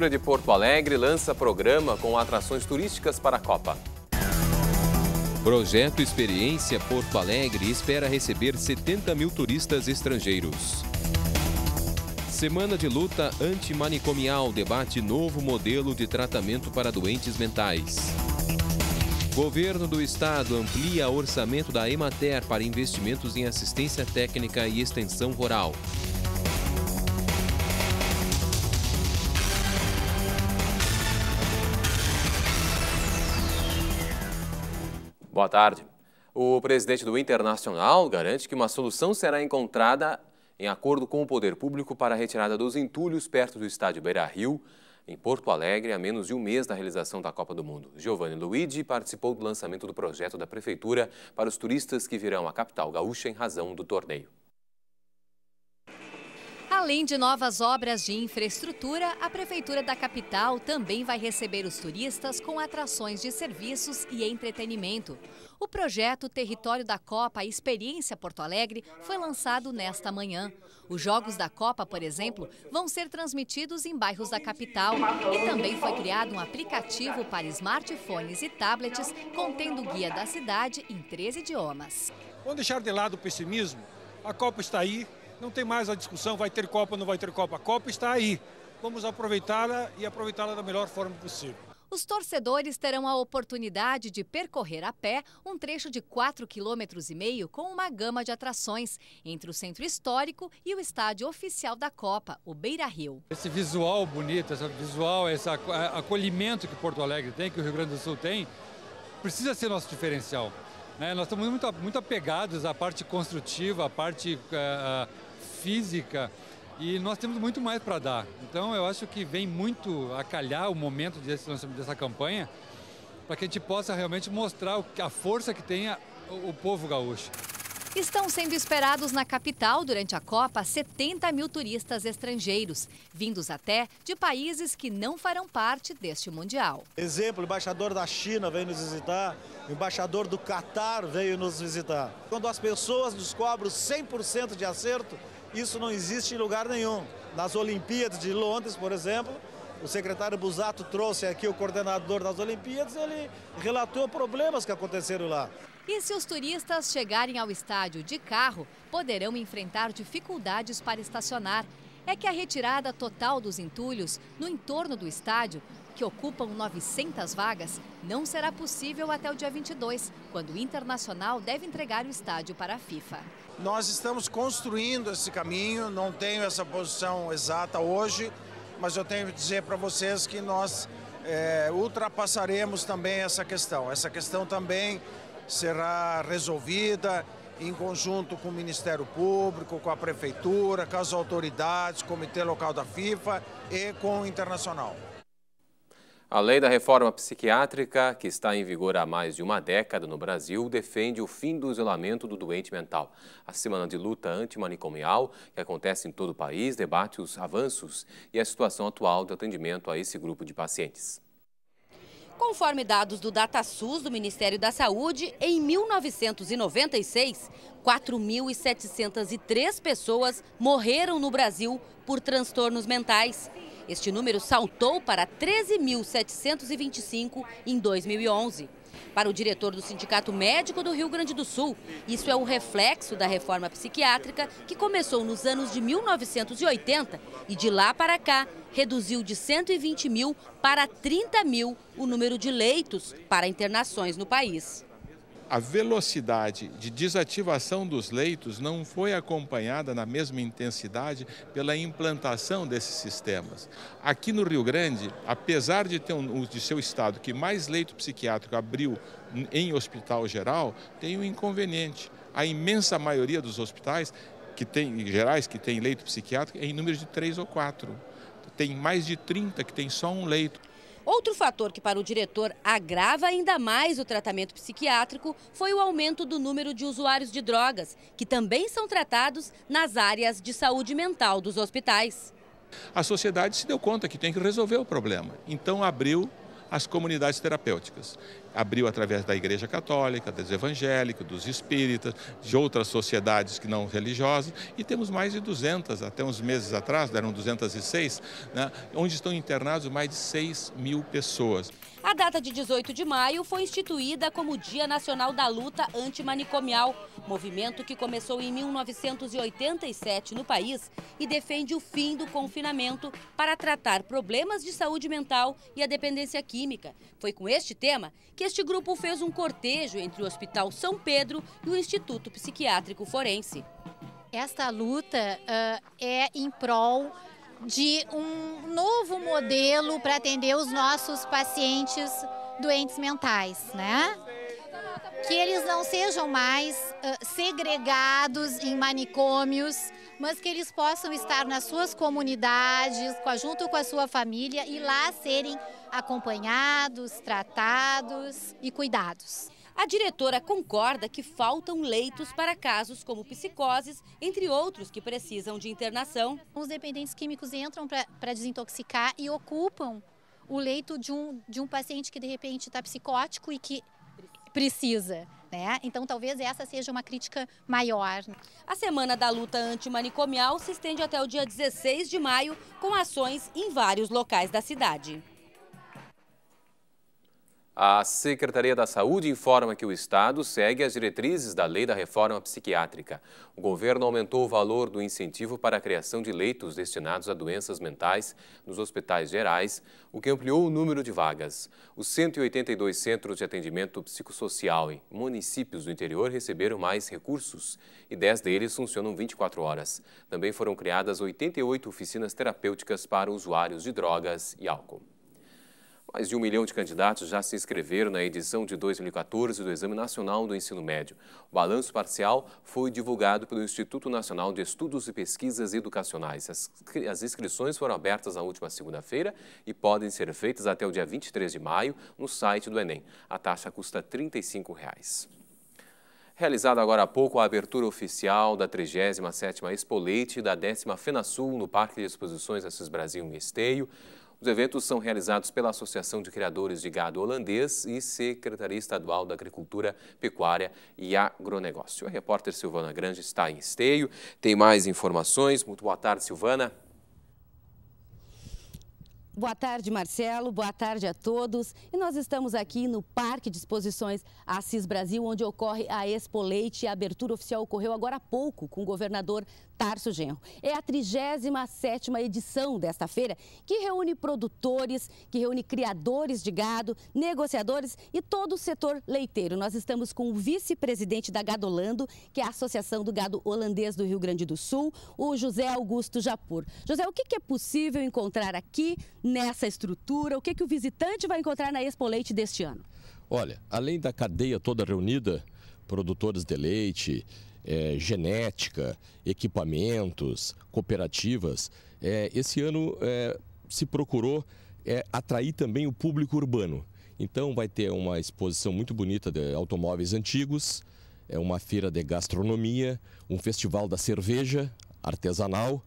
Prefeitura de Porto Alegre lança programa com atrações turísticas para a Copa. Projeto Experiência Porto Alegre espera receber 70 mil turistas estrangeiros. Semana de luta antimanicomial debate novo modelo de tratamento para doentes mentais. Governo do Estado amplia orçamento da Emater para investimentos em assistência técnica e extensão rural. Boa tarde. O presidente do Internacional garante que uma solução será encontrada em acordo com o poder público para a retirada dos entulhos perto do estádio Beira-Rio, em Porto Alegre, a menos de um mês da realização da Copa do Mundo. Giovanni Luigi participou do lançamento do projeto da Prefeitura para os turistas que virão à capital gaúcha em razão do torneio. Além de novas obras de infraestrutura, a Prefeitura da capital também vai receber os turistas com atrações de serviços e entretenimento. O projeto Território da Copa Experiência Porto Alegre foi lançado nesta manhã. Os Jogos da Copa, por exemplo, vão ser transmitidos em bairros da capital. E também foi criado um aplicativo para smartphones e tablets contendo o guia da cidade em três idiomas. Vamos deixar de lado o pessimismo. A Copa está aí, não tem mais a discussão, vai ter Copa, não vai ter Copa. A Copa está aí. Vamos aproveitá-la e aproveitá-la da melhor forma possível. Os torcedores terão a oportunidade de percorrer a pé um trecho de 4,5 km com uma gama de atrações entre o centro histórico e o estádio oficial da Copa, o Beira-Rio. Esse visual bonito, esse visual, esse acolhimento que Porto Alegre tem, que o Rio Grande do Sul tem, precisa ser nosso diferencial. Né? Nós estamos muito, apegados à parte construtiva, à parte eh, física e nós temos muito mais para dar. Então eu acho que vem muito a calhar o momento desse, dessa campanha para que a gente possa realmente mostrar a força que tem o povo gaúcho. Estão sendo esperados na capital durante a Copa 70 mil turistas estrangeiros, vindos até de países que não farão parte deste Mundial. Exemplo, o embaixador da China veio nos visitar, o embaixador do Catar veio nos visitar. Quando as pessoas descobrem 100% de acerto, isso não existe em lugar nenhum. Nas Olimpíadas de Londres, por exemplo, o secretário Busato trouxe aqui o coordenador das Olimpíadas, e ele relatou problemas que aconteceram lá. E se os turistas chegarem ao estádio de carro, poderão enfrentar dificuldades para estacionar. É que a retirada total dos entulhos no entorno do estádio, que ocupam 900 vagas, não será possível até o dia 22, quando o Internacional deve entregar o estádio para a FIFA. Nós estamos construindo esse caminho, não tenho essa posição exata hoje, mas eu tenho que dizer para vocês que nós é, ultrapassaremos também essa questão. Essa questão também será resolvida em conjunto com o Ministério Público, com a Prefeitura, com as autoridades, Comitê Local da FIFA e com o Internacional. A lei da reforma psiquiátrica, que está em vigor há mais de uma década no Brasil, defende o fim do isolamento do doente mental. A semana de luta antimanicomial, que acontece em todo o país, debate os avanços e a situação atual do atendimento a esse grupo de pacientes. Conforme dados do DataSUS do Ministério da Saúde, em 1996, 4.703 pessoas morreram no Brasil por transtornos mentais. Este número saltou para 13.725 em 2011. Para o diretor do Sindicato Médico do Rio Grande do Sul, isso é o reflexo da reforma psiquiátrica que começou nos anos de 1980 e de lá para cá reduziu de 120 mil para 30 mil o número de leitos para internações no país a velocidade de desativação dos leitos não foi acompanhada na mesma intensidade pela implantação desses sistemas. Aqui no Rio Grande, apesar de, ter um, de ser o estado que mais leito psiquiátrico abriu em hospital geral, tem um inconveniente. A imensa maioria dos hospitais que tem, gerais que tem leito psiquiátrico é em número de três ou quatro. Tem mais de 30 que tem só um leito. Outro fator que para o diretor agrava ainda mais o tratamento psiquiátrico foi o aumento do número de usuários de drogas, que também são tratados nas áreas de saúde mental dos hospitais. A sociedade se deu conta que tem que resolver o problema, então abriu as comunidades terapêuticas abriu através da Igreja Católica, dos evangélicos, dos espíritas, de outras sociedades que não religiosas, e temos mais de 200, até uns meses atrás, deram né, 206, né, onde estão internados mais de 6 mil pessoas. A data de 18 de maio foi instituída como Dia Nacional da Luta Antimanicomial, movimento que começou em 1987 no país e defende o fim do confinamento para tratar problemas de saúde mental e a dependência química. Foi com este tema que este grupo fez um cortejo entre o Hospital São Pedro e o Instituto Psiquiátrico Forense. Esta luta uh, é em prol de um novo modelo para atender os nossos pacientes doentes mentais, né? Que eles não sejam mais uh, segregados em manicômios, mas que eles possam estar nas suas comunidades, junto com a sua família e lá serem acompanhados, tratados e cuidados. A diretora concorda que faltam leitos para casos como psicoses, entre outros que precisam de internação. Os dependentes químicos entram para desintoxicar e ocupam o leito de um, de um paciente que de repente está psicótico e que precisa. Né? Então, talvez essa seja uma crítica maior. A Semana da Luta Antimanicomial se estende até o dia 16 de maio, com ações em vários locais da cidade. A Secretaria da Saúde informa que o Estado segue as diretrizes da Lei da Reforma Psiquiátrica. O governo aumentou o valor do incentivo para a criação de leitos destinados a doenças mentais nos hospitais gerais, o que ampliou o número de vagas. Os 182 centros de atendimento psicossocial em municípios do interior receberam mais recursos e 10 deles funcionam 24 horas. Também foram criadas 88 oficinas terapêuticas para usuários de drogas e álcool. Mais de um milhão de candidatos já se inscreveram na edição de 2014 do Exame Nacional do Ensino Médio. O balanço parcial foi divulgado pelo Instituto Nacional de Estudos e Pesquisas Educacionais. As, inscrições foram abertas na última segunda-feira e podem ser feitas até o dia 23 de maio no site do Enem. A taxa custa R$ 35. Reais. Realizada agora há pouco a abertura oficial da 37ª Expo Leite da 10ª FenaSul no Parque de Exposições Assis Brasil, em Esteio. Os eventos são realizados pela Associação de Criadores de Gado Holandês e Secretaria Estadual da Agricultura, Pecuária e Agronegócio. A repórter Silvana Grande está em esteio, tem mais informações. Muito boa tarde, Silvana. Boa tarde, Marcelo. Boa tarde a todos. E nós estamos aqui no Parque de Exposições Assis Brasil, onde ocorre a Expo Leite. A abertura oficial ocorreu agora há pouco com o governador Tarso Genro. É a 37ª edição desta feira, que reúne produtores, que reúne criadores de gado, negociadores e todo o setor leiteiro. Nós estamos com o vice-presidente da Gadolando, que é a Associação do Gado Holandês do Rio Grande do Sul, o José Augusto Japur. José, o que é possível encontrar aqui nessa estrutura? O que, que o visitante vai encontrar na Expo Leite deste ano? Olha, além da cadeia toda reunida, produtores de leite, é, genética, equipamentos, cooperativas, é, esse ano é, se procurou é, atrair também o público urbano. Então vai ter uma exposição muito bonita de automóveis antigos, é uma feira de gastronomia, um festival da cerveja artesanal.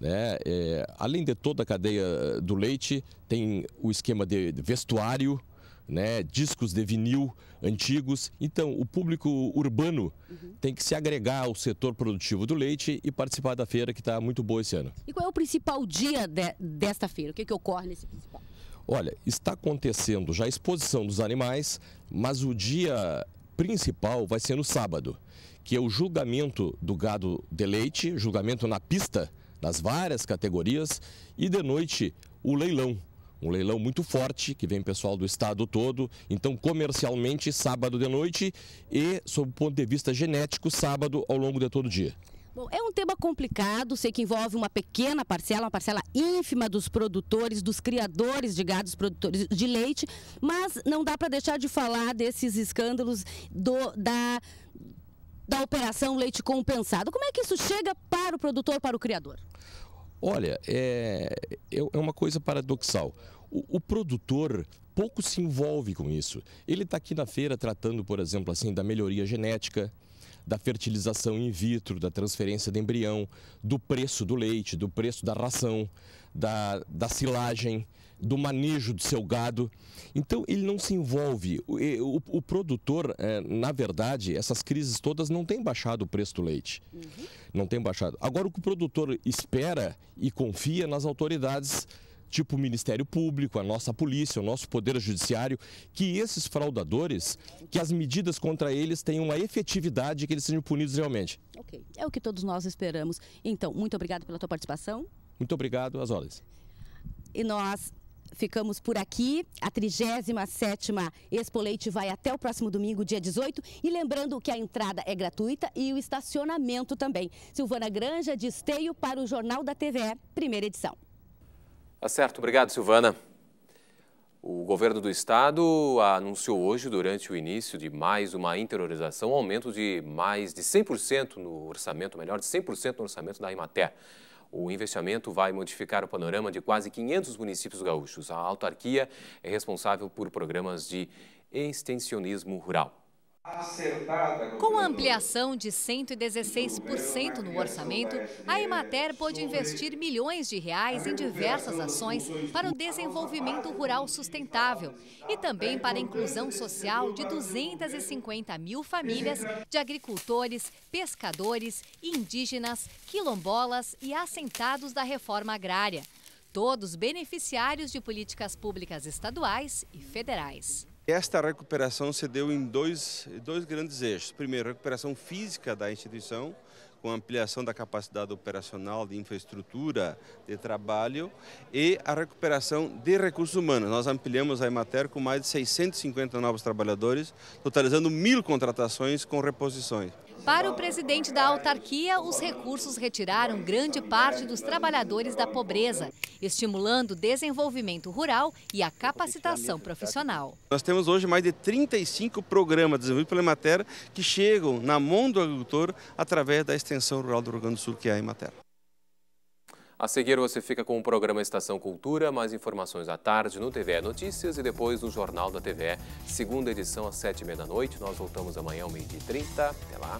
Né? É, além de toda a cadeia eh, do leite, tem o esquema de vestuário, né? discos de vinil antigos. Então, o público urbano uhum. tem que se agregar ao setor produtivo do leite e participar da feira, que está muito boa esse ano. E qual é o principal dia de, desta feira? O que, que ocorre nesse principal? Olha, está acontecendo já a exposição dos animais, mas o dia principal vai ser no sábado, que é o julgamento do gado de leite, julgamento na pista, nas várias categorias e de noite o leilão. Um leilão muito forte, que vem pessoal do estado todo. Então, comercialmente, sábado de noite e, sob o ponto de vista genético, sábado ao longo de todo o dia. Bom, é um tema complicado, sei que envolve uma pequena parcela, uma parcela ínfima dos produtores, dos criadores de gados, produtores de leite, mas não dá para deixar de falar desses escândalos do, da da Operação Leite Compensado. Como é que isso chega para o produtor, para o criador? Olha, é, é, é uma coisa paradoxal. O, o, produtor pouco se envolve com isso. Ele está aqui na feira tratando, por exemplo, assim, da melhoria genética, da fertilização in vitro, da transferência de embrião, do preço do leite, do preço da ração, da, da silagem, do manejo do seu gado. Então, ele não se envolve. O, o, o produtor, é, na verdade, essas crises todas não tem baixado o preço do leite. Uhum. Não tem baixado. Agora, o que o produtor espera e confia nas autoridades tipo o Ministério Público, a nossa polícia, o nosso Poder Judiciário, que esses fraudadores, que as medidas contra eles tenham uma efetividade e que eles sejam punidos realmente. Ok, é o que todos nós esperamos. Então, muito obrigado pela tua participação. Muito obrigado, às ordens. E nós ficamos por aqui. A 37ª Expo Leite vai até o próximo domingo, dia 18. E lembrando que a entrada é gratuita e o estacionamento também. Silvana Granja, de Esteio, para o Jornal da TV, primeira edição. Tá certo, obrigado, Silvana. O governo do estado anunciou hoje, durante o início de mais uma interiorização, um aumento de mais de 100% no orçamento, melhor, de 100% no orçamento da Imater. O investimento vai modificar o panorama de quase 500 municípios gaúchos. A autarquia é responsável por programas de extensionismo rural. Com a ampliação de 116% no orçamento, a Emater pôde investir milhões de reais em diversas ações para o desenvolvimento rural sustentável e também para a inclusão social de 250 mil famílias de agricultores, pescadores, indígenas, quilombolas e assentados da reforma agrária, todos beneficiários de políticas públicas estaduais e federais. Esta recuperação se deu em dois, dois grandes eixos. Primeiro, a recuperação física da instituição, com ampliação da capacidade operacional, de infraestrutura, de trabalho e a recuperação de recursos humanos. Nós ampliamos a Emater com mais de 650 novos trabalhadores, totalizando mil contratações com reposições. Para o presidente da autarquia, os recursos retiraram grande parte dos trabalhadores da pobreza, estimulando o desenvolvimento rural e a capacitação profissional. Nós temos hoje mais de 35 programas desenvolvidos pela Emater que chegam na mão do agricultor através da extensão rural do Rio Grande do Sul, que é a Emater. A seguir você fica com o programa Estação Cultura, mais informações à tarde no TVE Notícias e depois no Jornal da TVE, segunda edição às sete e meia da noite. Nós voltamos amanhã ao meio e trinta. Até lá.